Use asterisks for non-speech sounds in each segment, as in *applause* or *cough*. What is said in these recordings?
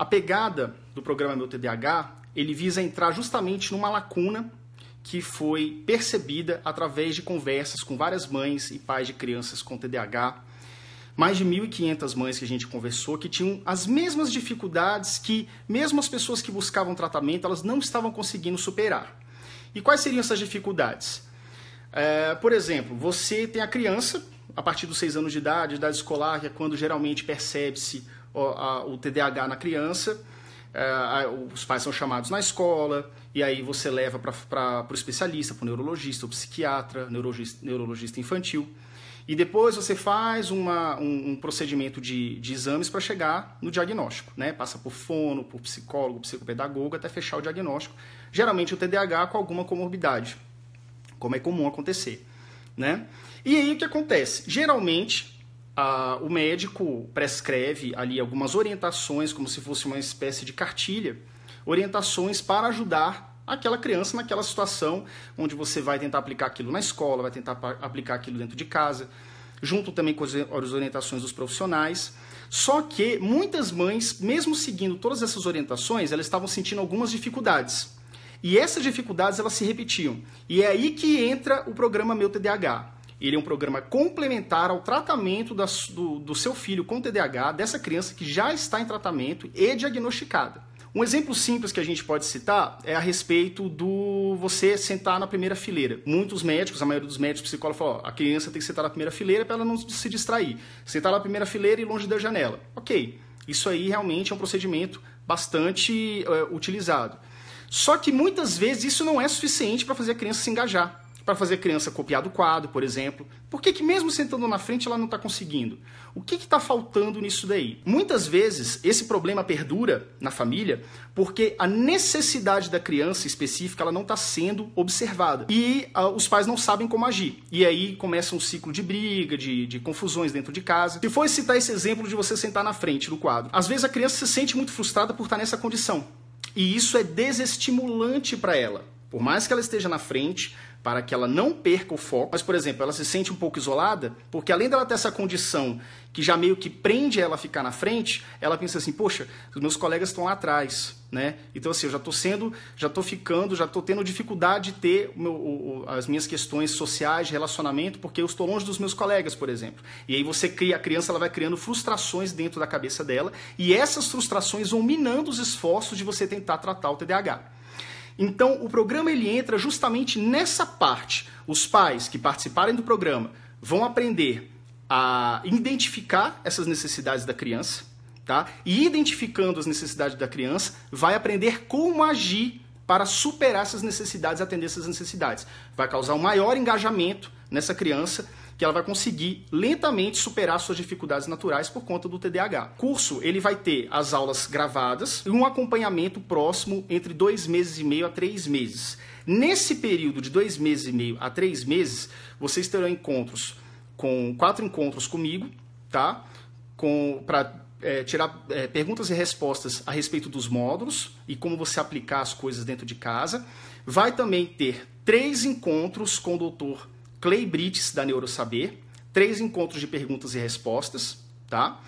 A pegada do programa Meu TDAH, ele visa entrar justamente numa lacuna que foi percebida através de conversas com várias mães e pais de crianças com TDAH. Mais de 1.500 mães que a gente conversou que tinham as mesmas dificuldades que mesmo as pessoas que buscavam tratamento, elas não estavam conseguindo superar. E quais seriam essas dificuldades? É, por exemplo, você tem a criança, a partir dos 6 anos de idade, idade escolar, que é quando geralmente percebe-se o TDAH na criança, é, os pais são chamados na escola, e aí você leva para o especialista, para o neurologista, o psiquiatra, neurologista, neurologista infantil. E depois você faz uma, um, um, procedimento de, de exames para chegar no diagnóstico, né? Passa por fono, por psicólogo, psicopedagogo, até fechar o diagnóstico. Geralmente o TDAH com alguma comorbidade, como é comum acontecer, né? E aí o que acontece? Geralmente o médico prescreve ali algumas orientações, como se fosse uma espécie de cartilha, orientações para ajudar aquela criança naquela situação onde você vai tentar aplicar aquilo na escola, vai tentar aplicar aquilo dentro de casa, junto também com as orientações dos profissionais. Só que muitas mães, mesmo seguindo todas essas orientações, elas estavam sentindo algumas dificuldades. E essas dificuldades elas se repetiam. E é aí que entra o programa Meu TDAH. Ele é um programa complementar ao tratamento do, do seu filho com TDAH, dessa criança que já está em tratamento e diagnosticada. Um exemplo simples que a gente pode citar é a respeito do você sentar na primeira fileira. Muitos médicos, a maioria dos médicos psicólogos falam, ó, a criança tem que sentar na primeira fileira para ela não se distrair. Sentar na primeira fileira e longe da janela. OK. Isso aí realmente é um procedimento bastante é, utilizado. Só que muitas vezes isso não é suficiente para fazer a criança se engajar para fazer a criança copiar do quadro, por exemplo. Por que, que mesmo sentando na frente ela não está conseguindo? O que está faltando nisso daí? Muitas vezes esse problema perdura na família porque a necessidade da criança específica ela não está sendo observada e uh, os pais não sabem como agir. E aí começa um ciclo de briga, de, de confusões dentro de casa. Se for citar esse exemplo de você sentar na frente do quadro, às vezes a criança se sente muito frustrada por estar tá nessa condição. E isso é desestimulante para ela. Por mais que ela esteja na frente, para que ela não perca o foco, mas, por exemplo, ela se sente um pouco isolada, porque além dela ter essa condição que já meio que prende ela a ficar na frente, ela pensa assim, poxa, os meus colegas estão lá atrás, né? Então, assim, eu já estou sendo, já estou ficando, já estou tendo dificuldade de ter o meu, o, as minhas questões sociais, de relacionamento, porque eu estou longe dos meus colegas, por exemplo. E aí você cria, a criança ela vai criando frustrações dentro da cabeça dela, e essas frustrações vão minando os esforços de você tentar tratar o TDAH. Então, o programa ele entra justamente nessa parte. Os pais que participarem do programa vão aprender a identificar essas necessidades da criança, tá? E identificando as necessidades da criança, vai aprender como agir para superar essas necessidades, atender essas necessidades. Vai causar um maior engajamento nessa criança que ela vai conseguir lentamente superar suas dificuldades naturais por conta do TDAH. O curso ele vai ter as aulas gravadas e um acompanhamento próximo entre dois meses e meio a três meses. Nesse período de dois meses e meio a três meses, vocês terão encontros com quatro encontros comigo, tá? Com para é, tirar é, perguntas e respostas a respeito dos módulos e como você aplicar as coisas dentro de casa. Vai também ter três encontros com o doutor Clay Brites, da Neurosaber, três encontros de perguntas e respostas, tá?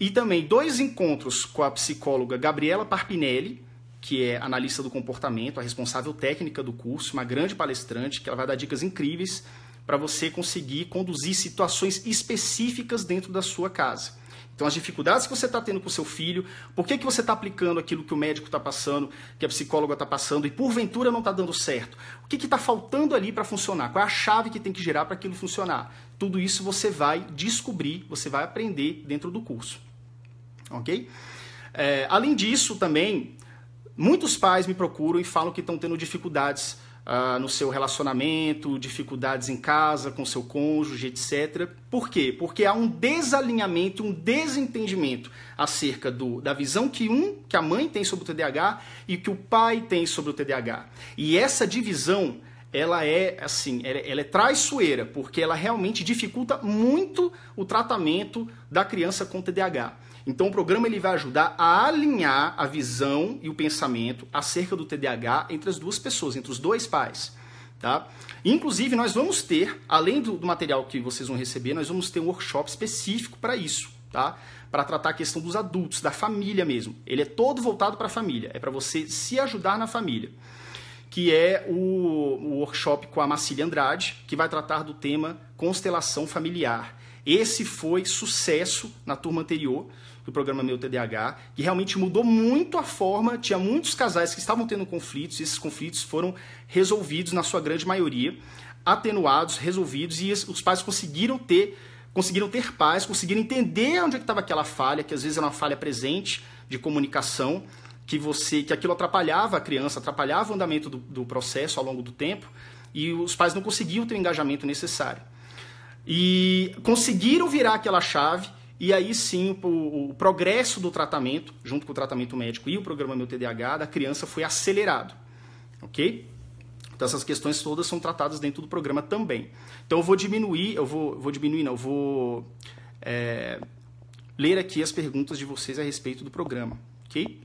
E também dois encontros com a psicóloga Gabriela Parpinelli, que é analista do comportamento, a responsável técnica do curso, uma grande palestrante, que ela vai dar dicas incríveis para você conseguir conduzir situações específicas dentro da sua casa. Então, as dificuldades que você está tendo com o seu filho, por que, que você está aplicando aquilo que o médico está passando, que a psicóloga está passando, e porventura não está dando certo? O que está faltando ali para funcionar? Qual é a chave que tem que girar para aquilo funcionar? Tudo isso você vai descobrir, você vai aprender dentro do curso. Ok? É, além disso, também, muitos pais me procuram e falam que estão tendo dificuldades ah, no seu relacionamento, dificuldades em casa, com seu cônjuge, etc. Por quê? Porque há um desalinhamento, um desentendimento acerca do, da visão que um, que a mãe tem sobre o TDAH e que o pai tem sobre o TDAH. E essa divisão ela é assim, ela, ela é traiçoeira, porque ela realmente dificulta muito o tratamento da criança com TDAH. Então o programa ele vai ajudar a alinhar a visão e o pensamento acerca do TDAH entre as duas pessoas, entre os dois pais. Tá? Inclusive, nós vamos ter, além do, do material que vocês vão receber, nós vamos ter um workshop específico para isso, tá? Para tratar a questão dos adultos, da família mesmo. Ele é todo voltado para a família, é para você se ajudar na família que é o, o workshop com a Marcília Andrade, que vai tratar do tema constelação familiar. Esse foi sucesso na turma anterior do programa Meu TDAH, que realmente mudou muito a forma. Tinha muitos casais que estavam tendo conflitos, e esses conflitos foram resolvidos na sua grande maioria, atenuados, resolvidos, e os pais conseguiram ter conseguiram ter paz, conseguiram entender onde é estava aquela falha, que às vezes é uma falha presente de comunicação, que você que aquilo atrapalhava a criança, atrapalhava o andamento do, do processo ao longo do tempo e os pais não conseguiam ter o engajamento necessário. E conseguiram virar aquela chave e aí sim o, o progresso do tratamento, junto com o tratamento médico e o programa Meu TDAH, da criança foi acelerado. Ok? Então essas questões todas são tratadas dentro do programa também. Então eu vou diminuir, eu vou, vou diminuir, não, eu vou é, ler aqui as perguntas de vocês a respeito do programa, ok?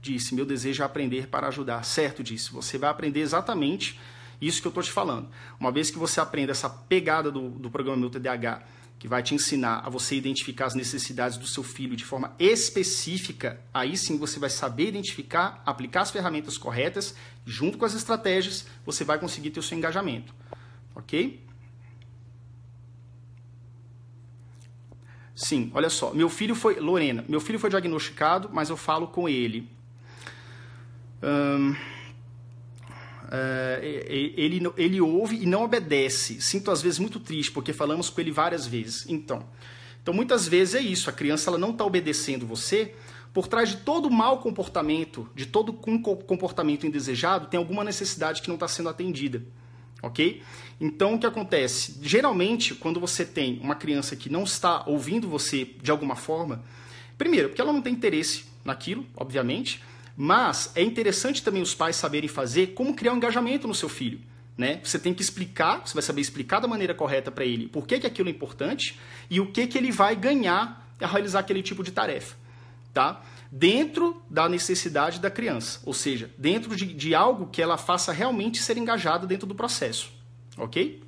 Disse: Meu desejo é aprender para ajudar. Certo, disse. Você vai aprender exatamente isso que eu estou te falando. Uma vez que você aprenda essa pegada do, do programa Meu TDAH, que vai te ensinar a você identificar as necessidades do seu filho de forma específica, aí sim você vai saber identificar, aplicar as ferramentas corretas, junto com as estratégias, você vai conseguir ter o seu engajamento. Ok? Sim, olha só. Meu filho foi. Lorena, meu filho foi diagnosticado, mas eu falo com ele. Uh, ele, ele ouve e não obedece. Sinto às vezes muito triste, porque falamos com ele várias vezes. Então, então muitas vezes é isso, a criança ela não está obedecendo você. Por trás de todo mau comportamento, de todo comportamento indesejado, tem alguma necessidade que não está sendo atendida. Ok? Então, o que acontece? Geralmente, quando você tem uma criança que não está ouvindo você de alguma forma, primeiro, porque ela não tem interesse naquilo, obviamente, mas é interessante também os pais saberem fazer como criar um engajamento no seu filho. Né? Você tem que explicar, você vai saber explicar da maneira correta para ele por que, que aquilo é importante e o que, que ele vai ganhar a realizar aquele tipo de tarefa. Tá? Dentro da necessidade da criança, ou seja, dentro de, de algo que ela faça realmente ser engajada dentro do processo. Ok?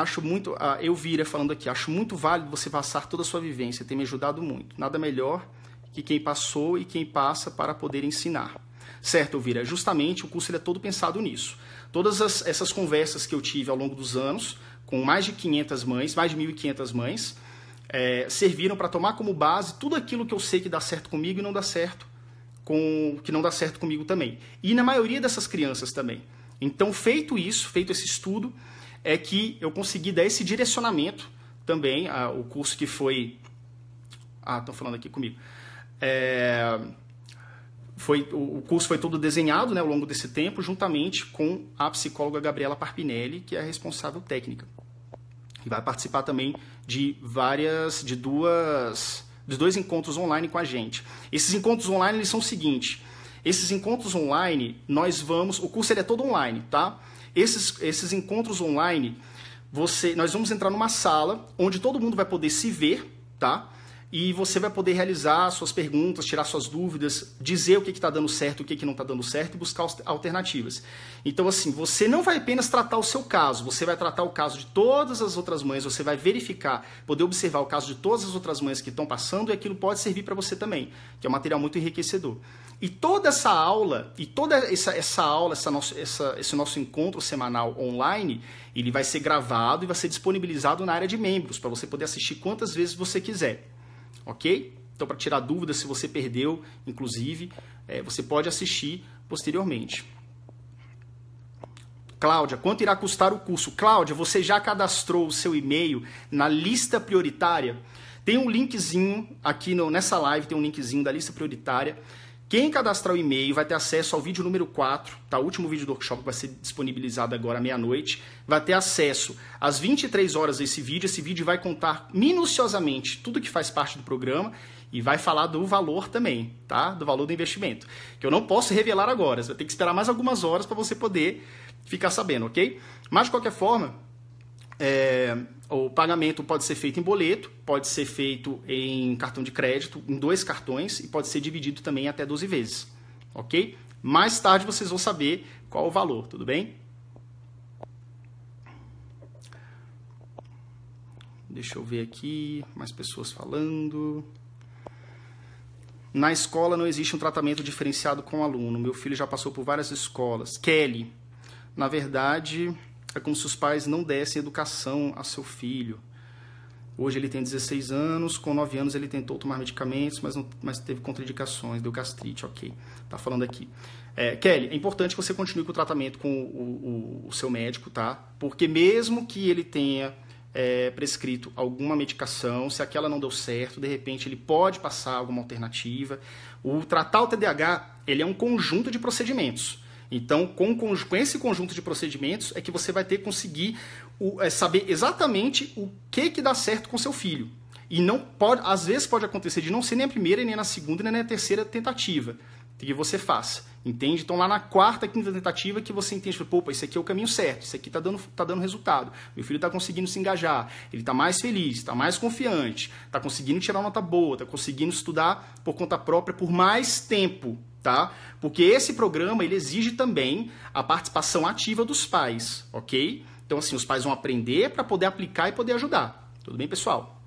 Acho muito, ah, eu Vira falando aqui, acho muito válido você passar toda a sua vivência, tem me ajudado muito. Nada melhor que quem passou e quem passa para poder ensinar. Certo, Elvira? Justamente o curso ele é todo pensado nisso. Todas as, essas conversas que eu tive ao longo dos anos, com mais de 500 mães, mais de 1.500 mães, é, serviram para tomar como base tudo aquilo que eu sei que dá certo comigo e não dá certo com que não dá certo comigo também. E na maioria dessas crianças também. Então, feito isso, feito esse estudo, é que eu consegui dar esse direcionamento também, a, o curso que foi. Ah, estão falando aqui comigo. É, foi, o, o curso foi todo desenhado né, ao longo desse tempo, juntamente com a psicóloga Gabriela Parpinelli, que é a responsável técnica. E vai participar também de várias, de duas, de dois encontros online com a gente. Esses encontros online eles são o seguinte: esses encontros online, nós vamos. O curso ele é todo online, tá? Esses, esses encontros online, você, nós vamos entrar numa sala onde todo mundo vai poder se ver, tá? e você vai poder realizar suas perguntas, tirar suas dúvidas, dizer o que está dando certo, o que, que não está dando certo e buscar alternativas. Então, assim, você não vai apenas tratar o seu caso, você vai tratar o caso de todas as outras mães, você vai verificar, poder observar o caso de todas as outras mães que estão passando e aquilo pode servir para você também, que é um material muito enriquecedor. E toda essa aula, e toda essa, essa aula, essa nosso, essa, esse nosso encontro semanal online, ele vai ser gravado e vai ser disponibilizado na área de membros, para você poder assistir quantas vezes você quiser ok? Então, para tirar dúvidas, se você perdeu, inclusive, é, você pode assistir posteriormente. Cláudia, quanto irá custar o curso? Cláudia, você já cadastrou o seu e-mail na lista prioritária? Tem um linkzinho aqui no, nessa live, tem um linkzinho da lista prioritária. Quem cadastrar o e-mail vai ter acesso ao vídeo número 4, tá? O último vídeo do workshop vai ser disponibilizado agora à meia-noite. Vai ter acesso às 23 horas desse vídeo. Esse vídeo vai contar minuciosamente tudo que faz parte do programa e vai falar do valor também, tá? Do valor do investimento. Que eu não posso revelar agora. Você vai ter que esperar mais algumas horas para você poder ficar sabendo, ok? Mas de qualquer forma, é, o pagamento pode ser feito em boleto, pode ser feito em cartão de crédito, em dois cartões e pode ser dividido também até 12 vezes, ok? Mais tarde vocês vão saber qual o valor, tudo bem? Deixa eu ver aqui, mais pessoas falando. Na escola não existe um tratamento diferenciado com o aluno. Meu filho já passou por várias escolas. Kelly, na verdade, é como se os pais não dessem educação a seu filho. Hoje ele tem 16 anos, com 9 anos ele tentou tomar medicamentos, mas, não, mas teve contraindicações, deu gastrite, ok. Tá falando aqui. É, Kelly, é importante que você continue com o tratamento com o, o, o seu médico, tá? Porque mesmo que ele tenha é, prescrito alguma medicação, se aquela não deu certo, de repente ele pode passar alguma alternativa. O tratar o TDAH, ele é um conjunto de procedimentos. Então, com, com esse conjunto de procedimentos é que você vai ter que conseguir o, é, saber exatamente o que, que dá certo com seu filho. E não pode, às vezes pode acontecer de não ser nem a primeira, nem na segunda, nem na terceira tentativa que você faça. Entende? Então, lá na quarta, quinta tentativa que você entende, pô, tipo, esse aqui é o caminho certo, isso aqui está dando, tá dando resultado. Meu filho está conseguindo se engajar, ele está mais feliz, está mais confiante, está conseguindo tirar nota boa, está conseguindo estudar por conta própria por mais tempo tá? Porque esse programa ele exige também a participação ativa dos pais, ok? Então assim, os pais vão aprender para poder aplicar e poder ajudar. Tudo bem, pessoal?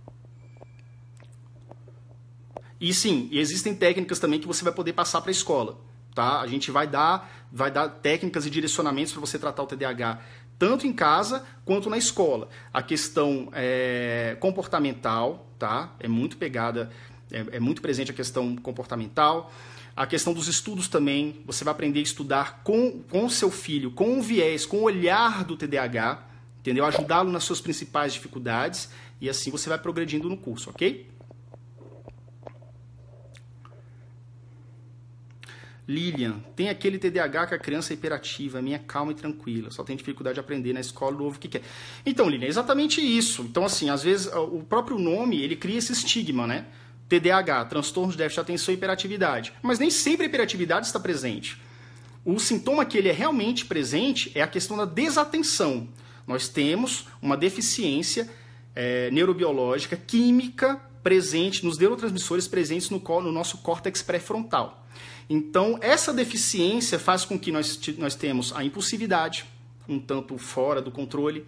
E sim, existem técnicas também que você vai poder passar para a escola, tá? A gente vai dar, vai dar técnicas e direcionamentos para você tratar o TDAH tanto em casa quanto na escola. A questão é, comportamental, tá? É muito pegada, é, é muito presente a questão comportamental. A questão dos estudos também, você vai aprender a estudar com o seu filho, com o viés, com o olhar do TDAH, entendeu? Ajudá-lo nas suas principais dificuldades e assim você vai progredindo no curso, ok? Lilian, tem aquele TDAH que a criança é hiperativa, minha calma e tranquila, só tem dificuldade de aprender na escola, não ouve o que quer. Então, Lilian, é exatamente isso. Então, assim, às vezes o próprio nome, ele cria esse estigma, né? TDAH, transtorno de déficit de atenção e hiperatividade. Mas nem sempre a hiperatividade está presente. O sintoma que ele é realmente presente é a questão da desatenção. Nós temos uma deficiência é, neurobiológica, química, presente nos neurotransmissores presentes no, no nosso córtex pré-frontal. Então, essa deficiência faz com que nós, nós temos a impulsividade, um tanto fora do controle,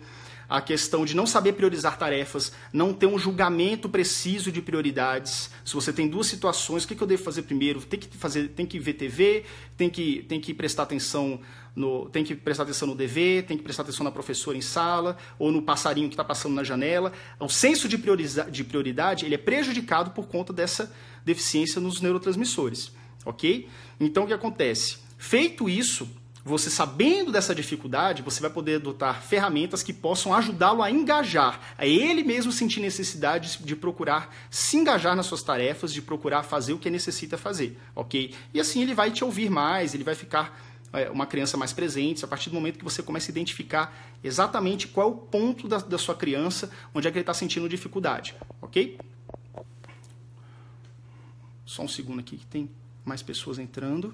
a questão de não saber priorizar tarefas, não ter um julgamento preciso de prioridades. Se você tem duas situações, o que, eu devo fazer primeiro? Tem que fazer, tem que ver TV, tem que, tem que prestar atenção no, tem que prestar atenção no dever, tem que prestar atenção na professora em sala ou no passarinho que está passando na janela. O senso de, prioriza, de prioridade ele é prejudicado por conta dessa deficiência nos neurotransmissores, ok? Então o que acontece? Feito isso, você sabendo dessa dificuldade, você vai poder adotar ferramentas que possam ajudá-lo a engajar, a ele mesmo sentir necessidade de procurar se engajar nas suas tarefas, de procurar fazer o que necessita fazer, ok? E assim ele vai te ouvir mais, ele vai ficar eh, uma criança mais presente, a partir do momento que você começa a identificar exatamente qual é o ponto da, da sua criança, onde é que ele está sentindo dificuldade, ok? Só um segundo aqui que tem mais pessoas entrando.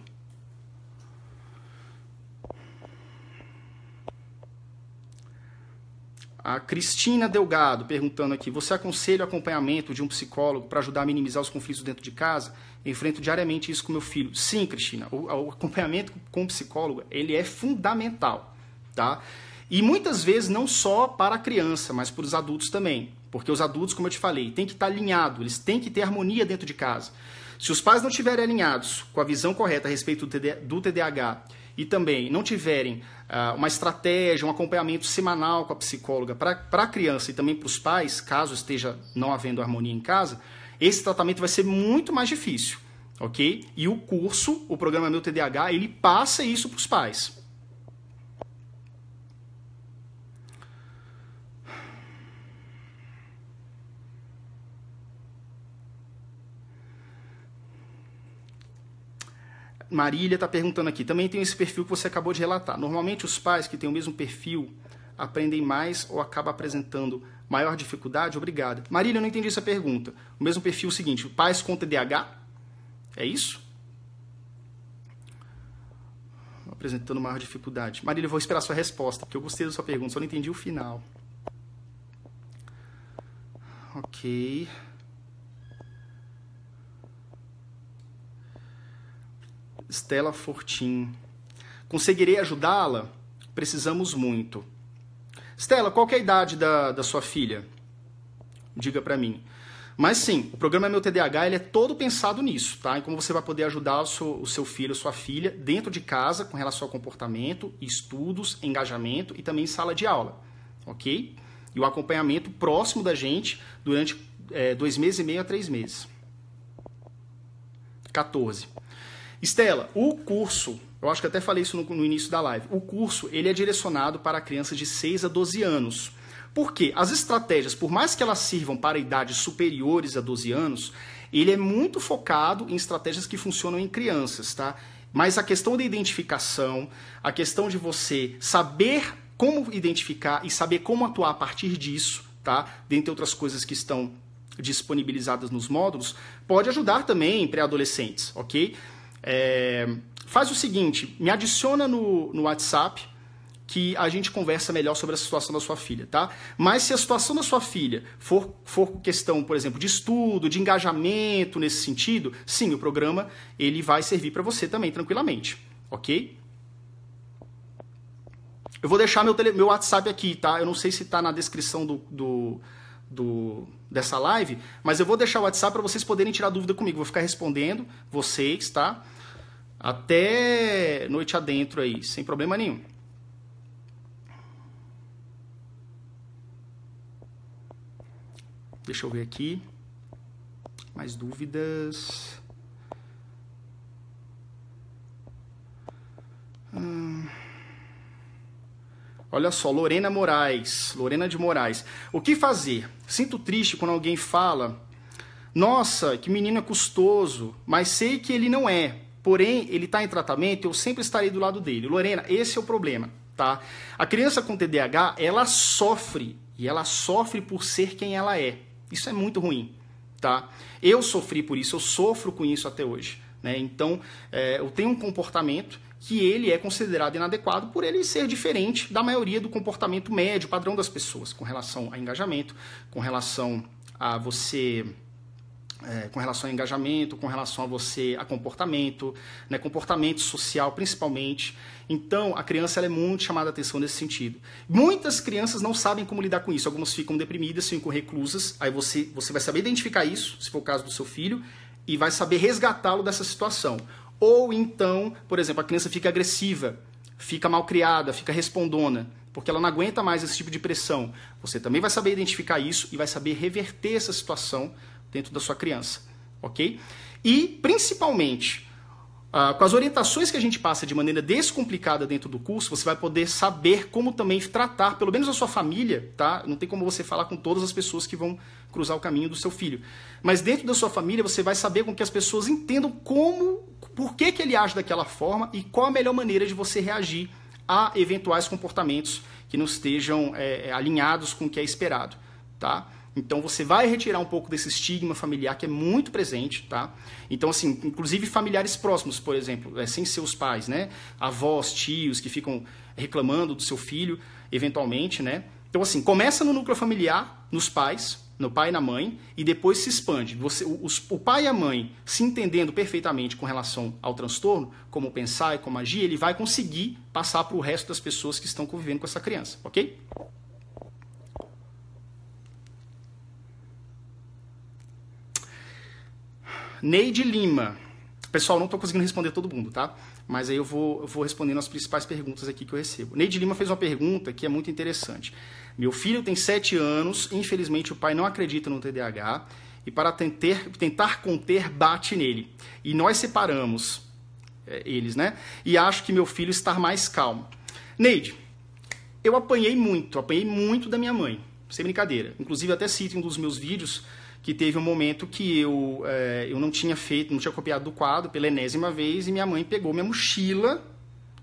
A Cristina Delgado perguntando aqui: você aconselha o acompanhamento de um psicólogo para ajudar a minimizar os conflitos dentro de casa? Eu enfrento diariamente isso com meu filho. Sim, Cristina, o, o acompanhamento com o psicólogo ele é fundamental, tá? E muitas vezes não só para a criança, mas para os adultos também. Porque os adultos, como eu te falei, têm que estar tá alinhados, eles têm que ter harmonia dentro de casa. Se os pais não estiverem alinhados com a visão correta a respeito do TDAH e também não tiverem ah, uma estratégia, um acompanhamento semanal com a psicóloga para a criança e também para os pais, caso esteja não havendo harmonia em casa, esse tratamento vai ser muito mais difícil, ok? E o curso, o programa Meu TDAH, ele passa isso para os pais. Marília está perguntando aqui. Também tem esse perfil que você acabou de relatar. Normalmente os pais que têm o mesmo perfil aprendem mais ou acabam apresentando maior dificuldade? Obrigado. Marília, eu não entendi essa pergunta. O mesmo perfil é o seguinte: pais com TDAH? É isso? Apresentando maior dificuldade. Marília, eu vou esperar a sua resposta, porque eu gostei da sua pergunta, só não entendi o final. Ok. Stella Fortin. Conseguirei ajudá-la? Precisamos muito. Stella, qual é a idade da, da sua filha? Diga para mim. Mas sim, o programa Meu TDAH ele é todo pensado nisso, tá? Em como você vai poder ajudar o seu, o seu filho, a sua filha, dentro de casa, com relação ao comportamento, estudos, engajamento e também sala de aula, ok? E o acompanhamento próximo da gente durante é, dois meses e meio a três meses. 14. Estela, o curso, eu acho que até falei isso no, no, início da live, o curso ele é direcionado para crianças de 6 a 12 anos. Por quê? as estratégias, por mais que elas sirvam para idades superiores a 12 anos, ele é muito focado em estratégias que funcionam em crianças, tá? Mas a questão da identificação, a questão de você saber como identificar e saber como atuar a partir disso, tá? Dentre outras coisas que estão disponibilizadas nos módulos, pode ajudar também em pré-adolescentes, ok? É, faz o seguinte, me adiciona no, no WhatsApp que a gente conversa melhor sobre a situação da sua filha, tá? Mas se a situação da sua filha for, for questão, por exemplo, de estudo, de engajamento nesse sentido, sim, o programa ele vai servir para você também tranquilamente, ok? Eu vou deixar meu, tele, meu WhatsApp aqui, tá? Eu não sei se está na descrição do, do, do, dessa live, mas eu vou deixar o WhatsApp para vocês poderem tirar dúvida comigo. Vou ficar respondendo vocês, tá? Até noite adentro aí, sem problema nenhum. Deixa eu ver aqui. Mais dúvidas. Hum. Olha só, Lorena Moraes, Lorena de Moraes. O que fazer? Sinto triste quando alguém fala: "Nossa, que menino é custoso", mas sei que ele não é. Porém, ele está em tratamento, eu sempre estarei do lado dele. Lorena, esse é o problema, tá? A criança com TDAH, ela sofre e ela sofre por ser quem ela é. Isso é muito ruim, tá? Eu sofri por isso, eu sofro com isso até hoje. Né? Então, é, eu tenho um comportamento que ele é considerado inadequado por ele ser diferente da maioria do comportamento médio, padrão das pessoas, com relação a engajamento, com relação a você. É, com relação a engajamento, com relação a você, a comportamento, né, comportamento social principalmente. Então, a criança é muito chamada a atenção nesse sentido. Muitas crianças não sabem como lidar com isso. Algumas ficam deprimidas, ficam reclusas. Aí você, você vai saber identificar isso, se for o caso do seu filho, e vai saber resgatá-lo dessa situação. Ou então, por exemplo, a criança fica agressiva, fica mal criada, fica respondona, porque ela não aguenta mais esse tipo de pressão. Você também vai saber identificar isso e vai saber reverter essa situação dentro da sua criança, ok? E, principalmente, ah, com as orientações que a gente passa de maneira descomplicada dentro do curso, você vai poder saber como também tratar, pelo menos a sua família, tá? Não tem como você falar com todas as pessoas que vão cruzar o caminho do seu filho. Mas dentro da sua família, você vai saber com que as pessoas entendam como, por que, que ele age daquela forma e qual a melhor maneira de você reagir a eventuais comportamentos que não estejam é, alinhados com o que é esperado, tá? Então você vai retirar um pouco desse estigma familiar que é muito presente, tá? Então assim, inclusive familiares próximos, por exemplo, é, sem seus pais, né? Avós, tios que ficam reclamando do seu filho, eventualmente, né? Então assim, começa no núcleo familiar, nos pais, no pai e na mãe, e depois se expande. Você, os, o pai e a mãe se entendendo perfeitamente com relação ao transtorno, como pensar e como agir, ele vai conseguir passar para o resto das pessoas que estão convivendo com essa criança, ok? Neide Lima. Pessoal, não estou conseguindo responder todo mundo, tá? Mas aí eu vou, eu vou respondendo as principais perguntas aqui que eu recebo. Neide Lima fez uma pergunta que é muito interessante. Meu filho tem 7 anos, infelizmente o pai não acredita no TDAH e para tentar, tentar conter, bate nele. E nós separamos é, eles, né? E acho que meu filho está mais calmo. Neide, eu apanhei muito, apanhei muito da minha mãe, sem brincadeira. Inclusive, até cito em um dos meus vídeos que teve um momento que eu, é, eu não tinha feito, não tinha copiado do quadro pela enésima vez, e minha mãe pegou minha mochila,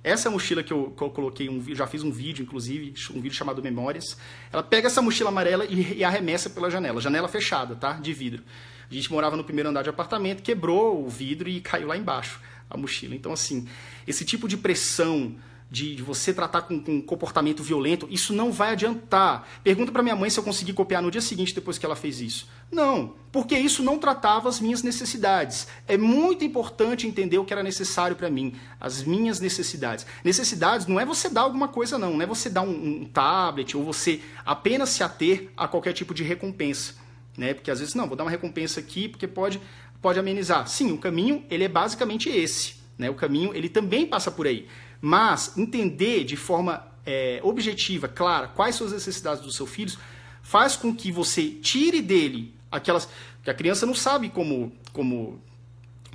essa mochila que eu, que eu coloquei, um, já fiz um vídeo, inclusive, um vídeo chamado Memórias, ela pega essa mochila amarela e, e arremessa pela janela, janela fechada, tá? De vidro. A gente morava no primeiro andar de apartamento, quebrou o vidro e caiu lá embaixo a mochila. Então, assim, esse tipo de pressão de, de você tratar com, com, comportamento violento, isso não vai adiantar. Pergunta para minha mãe se eu consegui copiar no dia seguinte depois que ela fez isso. Não, porque isso não tratava as minhas necessidades. É muito importante entender o que era necessário para mim, as minhas necessidades. Necessidades não é você dar alguma coisa, não, não é você dar um, um tablet ou você apenas se ater a qualquer tipo de recompensa. Né? Porque às vezes, não, vou dar uma recompensa aqui porque pode, pode amenizar. Sim, o caminho ele é basicamente esse. Né? O caminho ele também passa por aí. Mas entender de forma é, objetiva, clara, quais são as necessidades dos seus filhos, faz com que você tire dele aquelas. que a criança não sabe como. como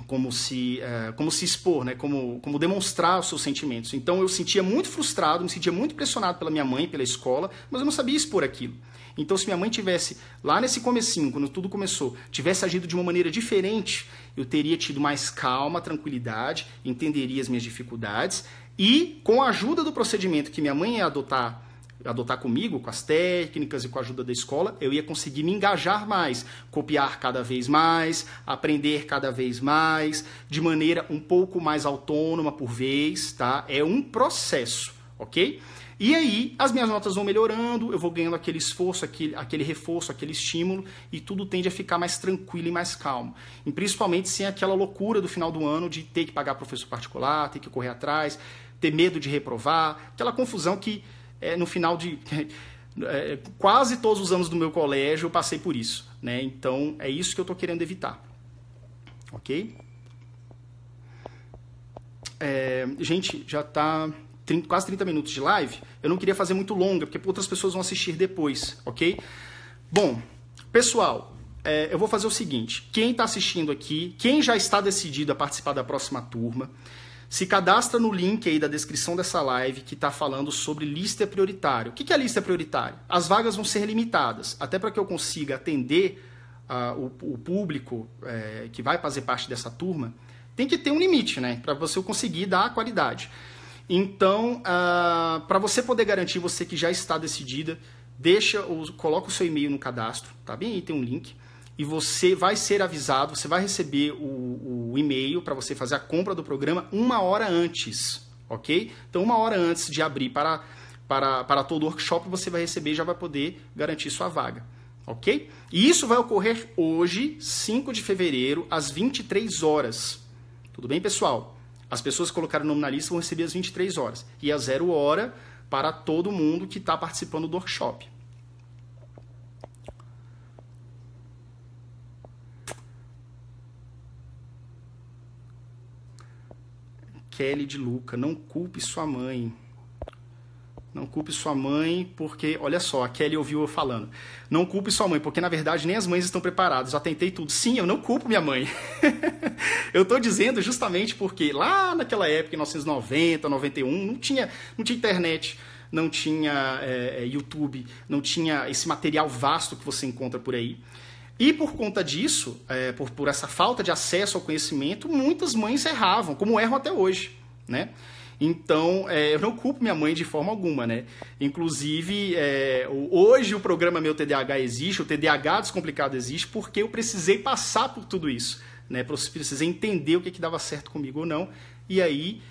como se, é, como se expor, né? como, como demonstrar os seus sentimentos. Então eu sentia muito frustrado, me sentia muito pressionado pela minha mãe, pela escola, mas eu não sabia expor aquilo. Então se minha mãe tivesse, lá nesse comecinho, quando tudo começou, tivesse agido de uma maneira diferente, eu teria tido mais calma, tranquilidade, entenderia as minhas dificuldades e com a ajuda do procedimento que minha mãe ia adotar, adotar comigo, com as técnicas e com a ajuda da escola, eu ia conseguir me engajar mais, copiar cada vez mais, aprender cada vez mais, de maneira um pouco mais autônoma por vez, tá? É um processo, ok? E aí as minhas notas vão melhorando, eu vou ganhando aquele esforço, aquele, aquele reforço, aquele estímulo e tudo tende a ficar mais tranquilo e mais calmo. E principalmente sem aquela loucura do final do ano de ter que pagar professor particular, ter que correr atrás ter medo de reprovar, aquela confusão que é, no final de *laughs* é, quase todos os anos do meu colégio eu passei por isso. Né? Então é isso que eu estou querendo evitar. Ok? É, gente, já está quase 30 minutos de live. Eu não queria fazer muito longa, porque outras pessoas vão assistir depois, ok? Bom, pessoal, é, eu vou fazer o seguinte: quem está assistindo aqui, quem já está decidido a participar da próxima turma, se cadastra no link aí da descrição dessa live que está falando sobre lista prioritária. O que é lista prioritária? As vagas vão ser limitadas, até para que eu consiga atender uh, o, o, público é, que vai fazer parte dessa turma, tem que ter um limite, né? Para você conseguir dar a qualidade. Então, uh, ah, para você poder garantir, você que já está decidida, deixa, ou coloca o seu e-mail no cadastro, tá bem? Aí tem um link e você vai ser avisado, você vai receber o, o e-mail para você fazer a compra do programa uma hora antes, ok? Então, uma hora antes de abrir para, para, para todo o workshop, você vai receber e já vai poder garantir sua vaga, ok? E isso vai ocorrer hoje, 5 de fevereiro, às 23 horas. Tudo bem, pessoal? As pessoas que colocaram o nome na lista vão receber às 23 horas e às é zero hora para todo mundo que está participando do workshop. Kelly de Luca. Não culpe sua mãe. Não culpe sua mãe, porque. Olha só, a Kelly ouviu eu falando. Não culpe sua mãe, porque na verdade nem as mães estão preparadas. Já tentei tudo. Sim, eu não culpo minha mãe. *laughs* eu estou dizendo justamente porque lá naquela época, em 1990, 91, não tinha, não tinha internet, não tinha é, YouTube, não tinha esse material vasto que você encontra por aí. E por conta disso, é, por, por essa falta de acesso ao conhecimento, muitas mães erravam, como erram até hoje, né? Então, é, eu não culpo minha mãe de forma alguma, né? Inclusive, é, hoje o programa Meu TDAH existe, o TDAH Descomplicado existe, porque eu precisei passar por tudo isso, né? Precisei entender o que, que dava certo comigo ou não, e aí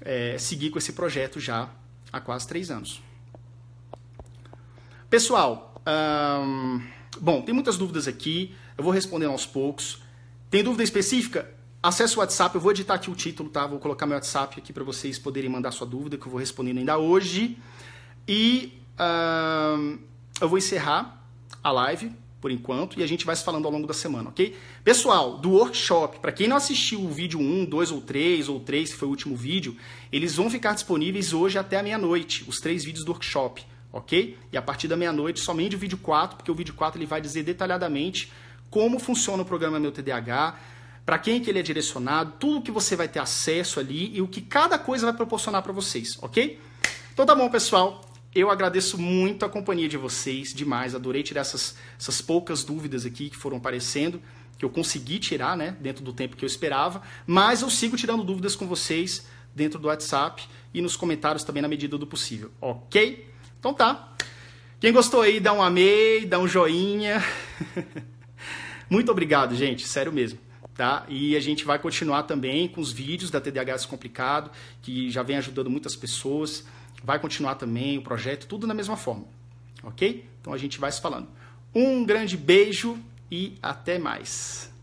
é, seguir com esse projeto já há quase três anos. Pessoal, hum... Bom, tem muitas dúvidas aqui, eu vou respondendo aos poucos. Tem dúvida específica? Acesse o WhatsApp, eu vou editar aqui o título, tá? Vou colocar meu WhatsApp aqui para vocês poderem mandar sua dúvida, que eu vou respondendo ainda hoje. E uh, eu vou encerrar a live por enquanto e a gente vai se falando ao longo da semana, ok? Pessoal, do workshop, para quem não assistiu o vídeo 1, 2 ou 3, ou 3, que foi o último vídeo, eles vão ficar disponíveis hoje até a meia-noite, os três vídeos do workshop ok? E a partir da meia-noite, somente o vídeo 4, porque o vídeo 4 ele vai dizer detalhadamente como funciona o programa Meu TDAH, para quem que ele é direcionado, tudo que você vai ter acesso ali e o que cada coisa vai proporcionar para vocês, ok? Então tá bom, pessoal. Eu agradeço muito a companhia de vocês, demais. Adorei tirar essas, essas poucas dúvidas aqui que foram aparecendo, que eu consegui tirar, né, dentro do tempo que eu esperava. Mas eu sigo tirando dúvidas com vocês dentro do WhatsApp e nos comentários também na medida do possível, ok? Então tá. Quem gostou aí, dá um amei, dá um joinha. *laughs* Muito obrigado, gente, sério mesmo. Tá? E a gente vai continuar também com os vídeos da TDAH Complicado, que já vem ajudando muitas pessoas. Vai continuar também o projeto, tudo na mesma forma. Ok? Então a gente vai se falando. Um grande beijo e até mais.